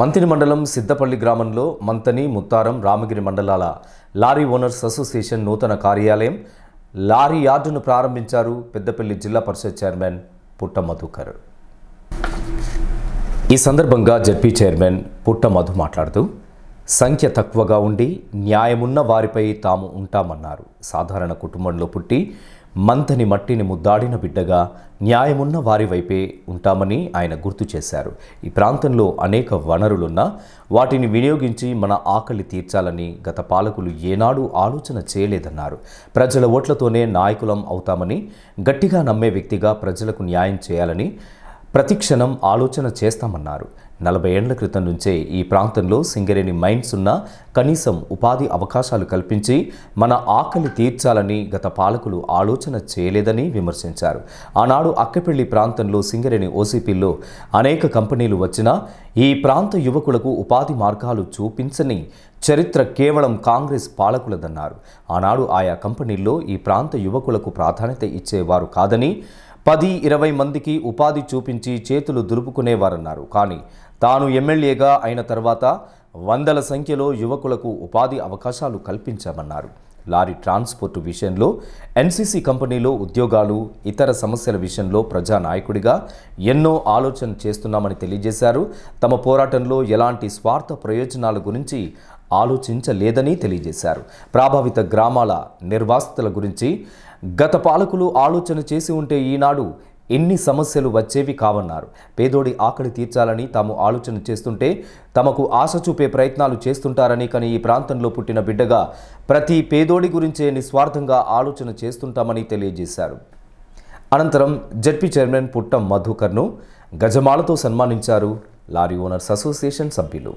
మంతిని మండలం సిద్దపల్లి గ్రామంలో మంతని ముత్తారం రామగిరి మండలాల లారీ ఓనర్స్ అసోసియేషన్ నూతన కార్యాలయం లారీ యార్డును ప్రారంభించారు పెద్దపల్లి జిల్లా పరిషత్ చైర్మన్ పుట్ట మధుకర్ ఈ సందర్భంగా జడ్పీ చైర్మన్ పుట్ట మధు మాట్లాడుతూ సంఖ్య తక్కువగా ఉండి న్యాయమున్న వారిపై తాము ఉంటామన్నారు సాధారణ కుటుంబంలో పుట్టి మంతని మట్టిని ముద్దాడిన బిడ్డగా న్యాయమున్న వారి వైపే ఉంటామని ఆయన గుర్తు చేశారు ఈ ప్రాంతంలో అనేక వనరులున్నా వాటిని వినియోగించి మన ఆకలి తీర్చాలని గత పాలకులు ఏనాడు ఆలోచన చేయలేదన్నారు ప్రజల ఓట్లతోనే నాయకులం అవుతామని గట్టిగా నమ్మే వ్యక్తిగా ప్రజలకు న్యాయం చేయాలని ప్రతిక్షణం ఆలోచన చేస్తామన్నారు నలభై ఏళ్ల క్రితం నుంచే ఈ ప్రాంతంలో సింగరేణి మైన్స్ ఉన్న కనీసం ఉపాధి అవకాశాలు కల్పించి మన ఆకలి తీర్చాలని గత పాలకులు ఆలోచన చేయలేదని విమర్శించారు ఆనాడు అక్కపెళ్లి ప్రాంతంలో సింగరేణి ఓసీపీలో అనేక కంపెనీలు వచ్చినా ఈ ప్రాంత యువకులకు ఉపాధి మార్గాలు చూపించని చరిత్ర కేవలం కాంగ్రెస్ పాలకులదన్నారు ఆనాడు ఆయా కంపెనీల్లో ఈ ప్రాంత యువకులకు ప్రాధాన్యత ఇచ్చేవారు కాదని పది ఇరవై మందికి ఉపాధి చూపించి చేతులు దులుపుకునేవారన్నారు కానీ తాను ఎమ్మెల్యేగా అయిన తర్వాత వందల సంఖ్యలో యువకులకు ఉపాధి అవకాశాలు కల్పించామన్నారు లారీ ట్రాన్స్పోర్టు విషయంలో ఎన్సీసీ కంపెనీలో ఉద్యోగాలు ఇతర సమస్యల విషయంలో ప్రజానాయకుడిగా ఎన్నో ఆలోచన చేస్తున్నామని తెలియజేశారు తమ పోరాటంలో ఎలాంటి స్వార్థ ప్రయోజనాల గురించి ఆలోచించలేదని తెలియజేశారు ప్రభావిత గ్రామాల నిర్వాసితుల గురించి గత పాలకులు ఆలోచన చేసి ఉంటే ఈనాడు ఎన్ని సమస్యలు వచ్చేవి కావన్నారు పేదోడి ఆకలి తీర్చాలని తాము ఆలోచన చేస్తుంటే తమకు ఆశ చూపే ప్రయత్నాలు చేస్తుంటారని కానీ ఈ ప్రాంతంలో పుట్టిన బిడ్డగా ప్రతి పేదోడి గురించే నిస్వార్థంగా ఆలోచన చేస్తుంటామని తెలియజేశారు అనంతరం జడ్పీ చైర్మన్ పుట్టం మధుకర్ను గజమాలతో సన్మానించారు లారీ ఓనర్స్ అసోసియేషన్ సభ్యులు